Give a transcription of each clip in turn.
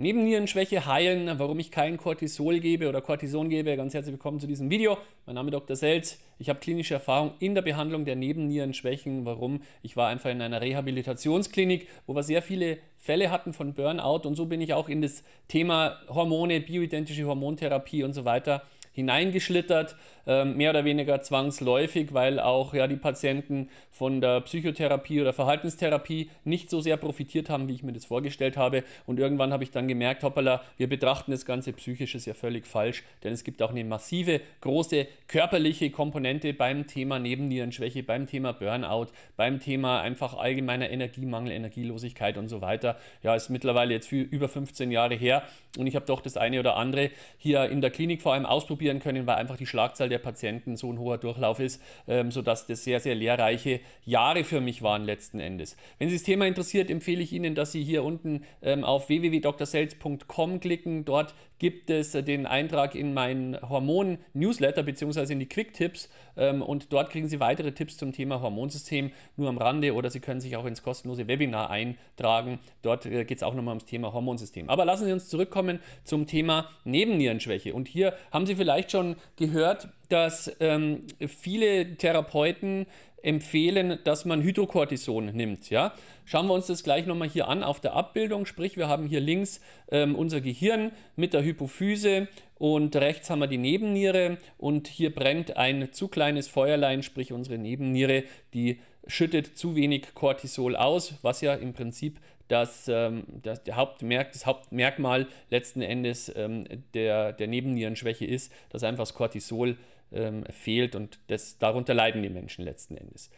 Nebennierenschwäche heilen, warum ich kein Cortisol gebe oder Cortison gebe. Ganz herzlich willkommen zu diesem Video. Mein Name ist Dr. Selz. Ich habe klinische Erfahrung in der Behandlung der Nebennierenschwächen. Warum? Ich war einfach in einer Rehabilitationsklinik, wo wir sehr viele Fälle hatten von Burnout und so bin ich auch in das Thema Hormone, bioidentische Hormontherapie und so weiter hineingeschlittert, ähm, mehr oder weniger zwangsläufig, weil auch ja die Patienten von der Psychotherapie oder Verhaltenstherapie nicht so sehr profitiert haben, wie ich mir das vorgestellt habe. Und irgendwann habe ich dann gemerkt, hoppala, wir betrachten das ganze Psychische ja völlig falsch, denn es gibt auch eine massive, große körperliche Komponente beim Thema Nebennierenschwäche, beim Thema Burnout, beim Thema einfach allgemeiner Energiemangel, Energielosigkeit und so weiter. Ja, ist mittlerweile jetzt über 15 Jahre her und ich habe doch das eine oder andere hier in der Klinik vor allem ausprobiert ausprobieren können, weil einfach die Schlagzahl der Patienten so ein hoher Durchlauf ist, ähm, sodass das sehr, sehr lehrreiche Jahre für mich waren letzten Endes. Wenn Sie das Thema interessiert, empfehle ich Ihnen, dass Sie hier unten ähm, auf www.drsales.com klicken. Dort gibt es den Eintrag in meinen Hormon-Newsletter bzw. in die Quick-Tipps ähm, und dort kriegen Sie weitere Tipps zum Thema Hormonsystem nur am Rande oder Sie können sich auch ins kostenlose Webinar eintragen. Dort äh, geht es auch nochmal ums Thema Hormonsystem. Aber lassen Sie uns zurückkommen zum Thema Nebennierenschwäche. Und hier haben Sie vielleicht schon gehört, dass ähm, viele Therapeuten empfehlen, dass man Hydrokortison nimmt. Ja? Schauen wir uns das gleich nochmal hier an auf der Abbildung. Sprich, wir haben hier links ähm, unser Gehirn mit der Hypophyse und rechts haben wir die Nebenniere und hier brennt ein zu kleines Feuerlein, sprich unsere Nebenniere, die schüttet zu wenig Cortisol aus, was ja im Prinzip das, ähm, das, Hauptmerk, das Hauptmerkmal letzten Endes ähm, der, der Nebennierenschwäche ist, dass einfach das Cortisol ähm, fehlt und das, darunter leiden die Menschen letzten Endes.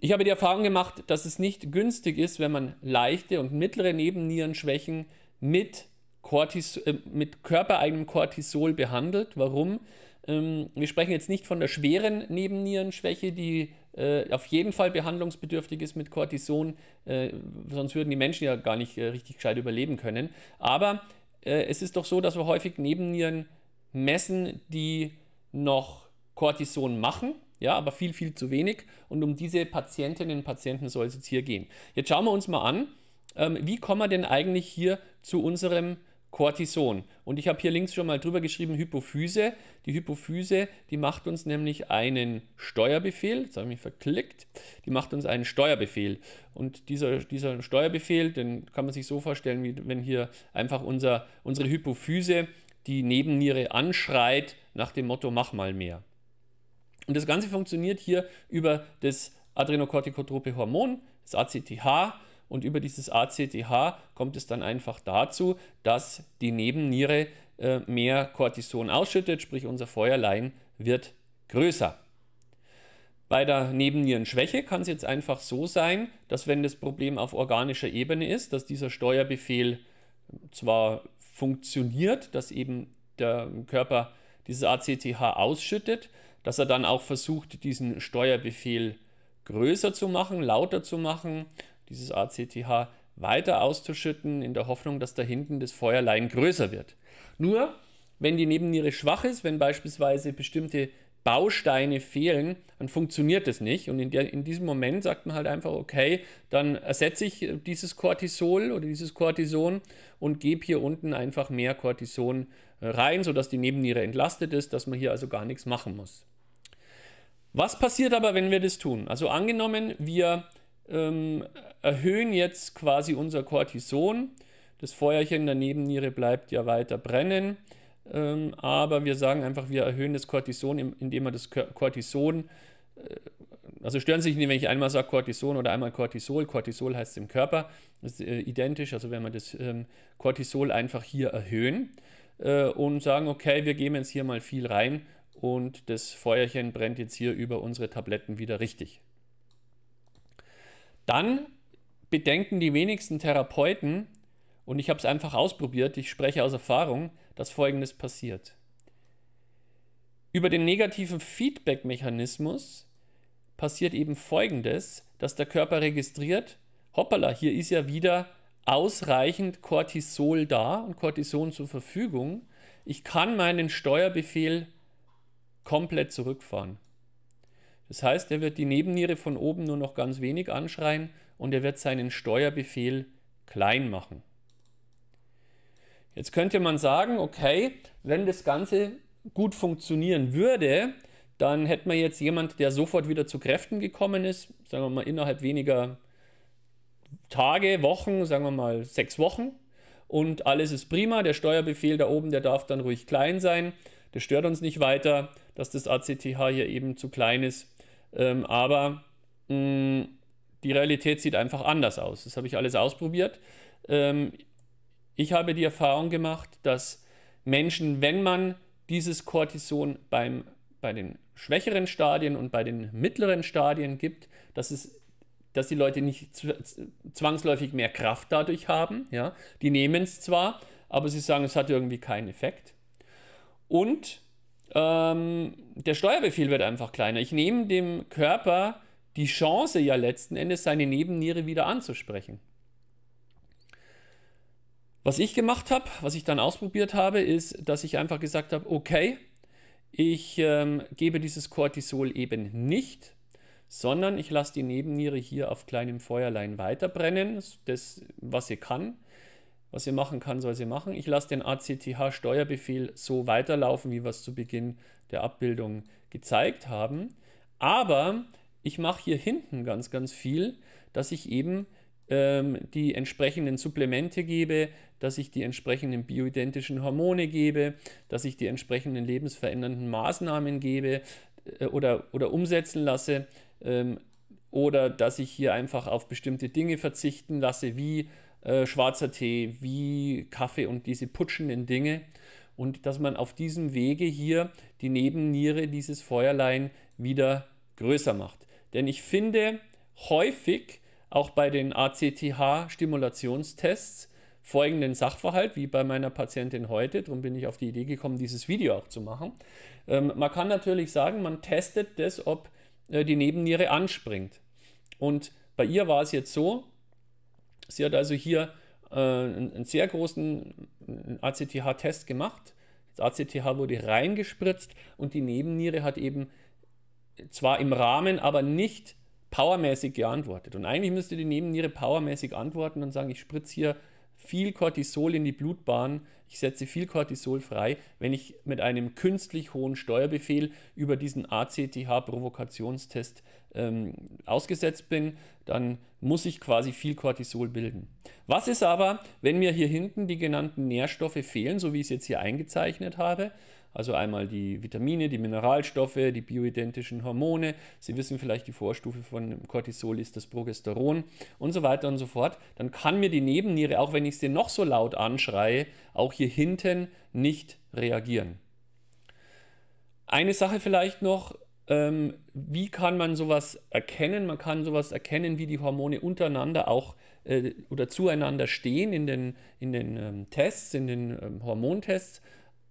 Ich habe die Erfahrung gemacht, dass es nicht günstig ist, wenn man leichte und mittlere Nebennierenschwächen mit, Cortis äh, mit körpereigenem Cortisol behandelt. Warum? Ähm, wir sprechen jetzt nicht von der schweren Nebennierenschwäche, die äh, auf jeden Fall behandlungsbedürftig ist mit Cortison, äh, sonst würden die Menschen ja gar nicht äh, richtig gescheit überleben können. Aber äh, es ist doch so, dass wir häufig Nebennieren messen, die noch Cortison machen, ja, aber viel, viel zu wenig. Und um diese Patientinnen und Patienten soll es jetzt hier gehen. Jetzt schauen wir uns mal an, ähm, wie kommen wir denn eigentlich hier zu unserem Cortison. Und ich habe hier links schon mal drüber geschrieben, Hypophyse. Die Hypophyse, die macht uns nämlich einen Steuerbefehl. Jetzt habe ich mich verklickt. Die macht uns einen Steuerbefehl. Und dieser, dieser Steuerbefehl, den kann man sich so vorstellen, wie wenn hier einfach unser, unsere Hypophyse die Nebenniere anschreit, nach dem Motto, mach mal mehr. Und das Ganze funktioniert hier über das adrenokortikotrope Hormon, das ACTH, und über dieses ACTH kommt es dann einfach dazu, dass die Nebenniere äh, mehr Cortison ausschüttet, sprich unser Feuerlein wird größer. Bei der Nebennierenschwäche kann es jetzt einfach so sein, dass wenn das Problem auf organischer Ebene ist, dass dieser Steuerbefehl zwar funktioniert, dass eben der Körper dieses ACTH ausschüttet, dass er dann auch versucht, diesen Steuerbefehl größer zu machen, lauter zu machen, dieses ACTH weiter auszuschütten, in der Hoffnung, dass da hinten das Feuerlein größer wird. Nur, wenn die Nebenniere schwach ist, wenn beispielsweise bestimmte Bausteine fehlen, dann funktioniert das nicht. Und in, der, in, diesem Moment sagt man halt einfach, okay, dann ersetze ich dieses Cortisol oder dieses Cortison und gebe hier unten einfach mehr Cortison rein, sodass die Nebenniere entlastet ist, dass man hier also gar nichts machen muss. Was passiert aber, wenn wir das tun? Also angenommen, wir ähm, erhöhen jetzt quasi unser Cortison. Das Feuerchen der Nebenniere bleibt ja weiter brennen. Ähm, aber wir sagen einfach, wir erhöhen das Cortison, indem wir das Cortison, äh, also stören Sie sich nicht, wenn ich einmal sage Cortison oder einmal Cortisol. Cortisol heißt im Körper, das ist äh, identisch. Also wenn wir das ähm, Cortisol einfach hier erhöhen äh, und sagen, okay, wir geben jetzt hier mal viel rein und das Feuerchen brennt jetzt hier über unsere Tabletten wieder richtig. Dann bedenken die wenigsten Therapeuten, und ich habe es einfach ausprobiert, ich spreche aus Erfahrung, dass Folgendes passiert. Über den negativen Feedback-Mechanismus passiert eben Folgendes, dass der Körper registriert, hoppala, hier ist ja wieder ausreichend Cortisol da und Cortison zur Verfügung. Ich kann meinen Steuerbefehl komplett zurückfahren. Das heißt, er wird die Nebenniere von oben nur noch ganz wenig anschreien und er wird seinen Steuerbefehl klein machen. Jetzt könnte man sagen, okay, wenn das Ganze gut funktionieren würde, dann hätte man jetzt jemand, der sofort wieder zu Kräften gekommen ist, sagen wir mal innerhalb weniger Tage, Wochen, sagen wir mal sechs Wochen und alles ist prima. Der Steuerbefehl da oben, der darf dann ruhig klein sein. Das stört uns nicht weiter, dass das ACTH hier eben zu klein ist. Ähm, aber mh, die Realität sieht einfach anders aus. Das habe ich alles ausprobiert. Ähm, ich habe die Erfahrung gemacht, dass Menschen, wenn man dieses Cortison beim, bei den schwächeren Stadien und bei den mittleren Stadien gibt, dass es dass die Leute nicht zwangsläufig mehr Kraft dadurch haben. Ja? Die nehmen es zwar, aber sie sagen, es hat irgendwie keinen Effekt. Und ähm, der Steuerbefehl wird einfach kleiner. Ich nehme dem Körper die Chance ja letzten Endes, seine Nebenniere wieder anzusprechen. Was ich gemacht habe, was ich dann ausprobiert habe, ist, dass ich einfach gesagt habe, okay, ich ähm, gebe dieses Cortisol eben nicht, sondern ich lasse die Nebenniere hier auf kleinem Feuerlein weiterbrennen, das, was sie kann. Was sie machen kann, soll sie machen. Ich lasse den ACTH-Steuerbefehl so weiterlaufen, wie wir es zu Beginn der Abbildung gezeigt haben. Aber ich mache hier hinten ganz, ganz viel, dass ich eben ähm, die entsprechenden Supplemente gebe, dass ich die entsprechenden bioidentischen Hormone gebe, dass ich die entsprechenden lebensverändernden Maßnahmen gebe, äh, oder, oder umsetzen lasse ähm, oder dass ich hier einfach auf bestimmte Dinge verzichten lasse, wie äh, schwarzer Tee, wie Kaffee und diese putschenden Dinge. Und dass man auf diesem Wege hier die Nebenniere, dieses Feuerlein wieder größer macht. Denn ich finde häufig, auch bei den ACTH-Stimulationstests, folgenden Sachverhalt, wie bei meiner Patientin heute. Darum bin ich auf die Idee gekommen, dieses Video auch zu machen. Ähm, man kann natürlich sagen, man testet das, ob äh, die Nebenniere anspringt. Und bei ihr war es jetzt so, sie hat also hier äh, einen, einen, sehr großen ACTH-Test gemacht. Das ACTH wurde reingespritzt und die Nebenniere hat eben zwar im Rahmen, aber nicht powermäßig geantwortet. Und eigentlich müsste die Nebenniere powermäßig antworten und sagen, ich spritze hier viel Cortisol in die Blutbahn, ich setze viel Cortisol frei, wenn ich mit einem künstlich hohen Steuerbefehl über diesen ACTH-Provokationstest ähm, ausgesetzt bin, dann muss ich quasi viel Cortisol bilden. Was ist aber, wenn mir hier hinten die genannten Nährstoffe fehlen, so wie ich es jetzt hier eingezeichnet habe? also einmal die Vitamine, die Mineralstoffe, die bioidentischen Hormone. Sie wissen vielleicht, die Vorstufe von Cortisol ist das Progesteron und so weiter und so fort. Dann kann mir die Nebenniere, auch wenn ich sie noch so laut anschreie, auch hier hinten nicht reagieren. Eine Sache vielleicht noch, ähm, wie kann man sowas erkennen? Man kann sowas erkennen, wie die Hormone untereinander auch äh, oder zueinander stehen in den, in den ähm, Tests, in den ähm, Hormontests.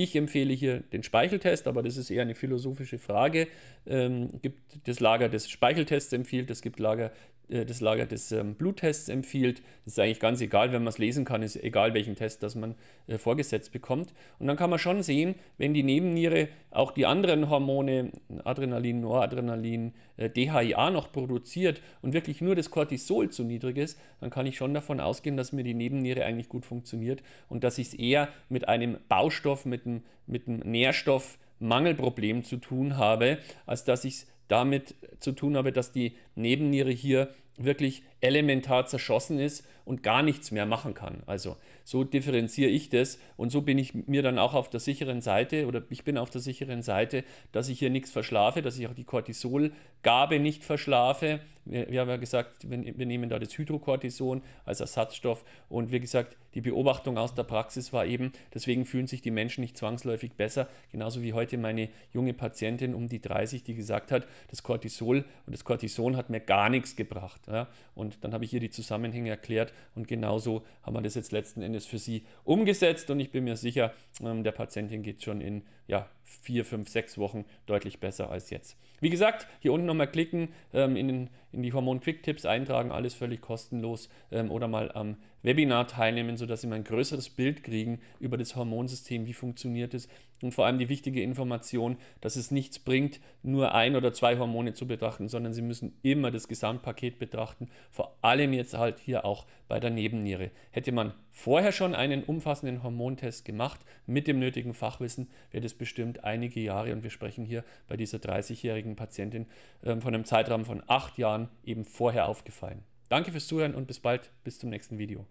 Ich empfehle hier den Speicheltest, aber das ist eher eine philosophische Frage. Ähm, gibt das Lager, das Speicheltests empfiehlt, es gibt Lager, äh, das Lager des ähm, Bluttests empfiehlt. Das ist eigentlich ganz egal, wenn man es lesen kann, ist egal welchen Test, das man äh, vorgesetzt bekommt. Und dann kann man schon sehen, wenn die Nebenniere auch die anderen Hormone, Adrenalin, Noradrenalin, äh, DHIA noch produziert und wirklich nur das Cortisol zu niedrig ist, dann kann ich schon davon ausgehen, dass mir die Nebenniere eigentlich gut funktioniert und dass ich es eher mit einem Baustoff, mit einem, mit einem Nährstoff, Mangelproblem zu tun habe, als dass ich es damit zu tun habe, dass die Nebenniere hier wirklich elementar zerschossen ist und gar nichts mehr machen kann. Also so differenziere ich das und so bin ich mir dann auch auf der sicheren Seite oder ich bin auf der sicheren Seite, dass ich hier nichts verschlafe, dass ich auch die Cortisolgabe nicht verschlafe. Wir, wir haben ja gesagt, wir, wir nehmen da das Hydrocortison als Ersatzstoff und wie gesagt, die Beobachtung aus der Praxis war eben, deswegen fühlen sich die Menschen nicht zwangsläufig besser, genauso wie heute meine junge Patientin um die 30, die gesagt hat, das Cortisol und das Cortison hat mir gar nichts gebracht. Ja? Und dann habe ich ihr die Zusammenhänge erklärt und genauso haben wir das jetzt letzten Endes für sie umgesetzt. Und ich bin mir sicher, ähm, der Patientin geht es schon in ja, vier, fünf, sechs Wochen deutlich besser als jetzt. Wie gesagt, hier unten nochmal klicken ähm, in in die Hormon-Quick-Tipps eintragen, alles völlig kostenlos ähm, oder mal am Webinar teilnehmen, sodass Sie mal ein größeres Bild kriegen über das Hormonsystem, wie funktioniert es und vor allem die wichtige Information, dass es nichts bringt, nur ein oder zwei Hormone zu betrachten, sondern Sie müssen immer das Gesamtpaket betrachten, vor allem jetzt halt hier auch bei der Nebenniere. Hätte man vorher schon einen umfassenden Hormontest gemacht mit dem nötigen Fachwissen, wäre das bestimmt einige Jahre und wir sprechen hier bei dieser 30-jährigen Patientin äh, von einem Zeitraum von acht Jahren Jahren eben vorher aufgefallen. Danke fürs Zuhören und bis bald, bis zum nächsten Video.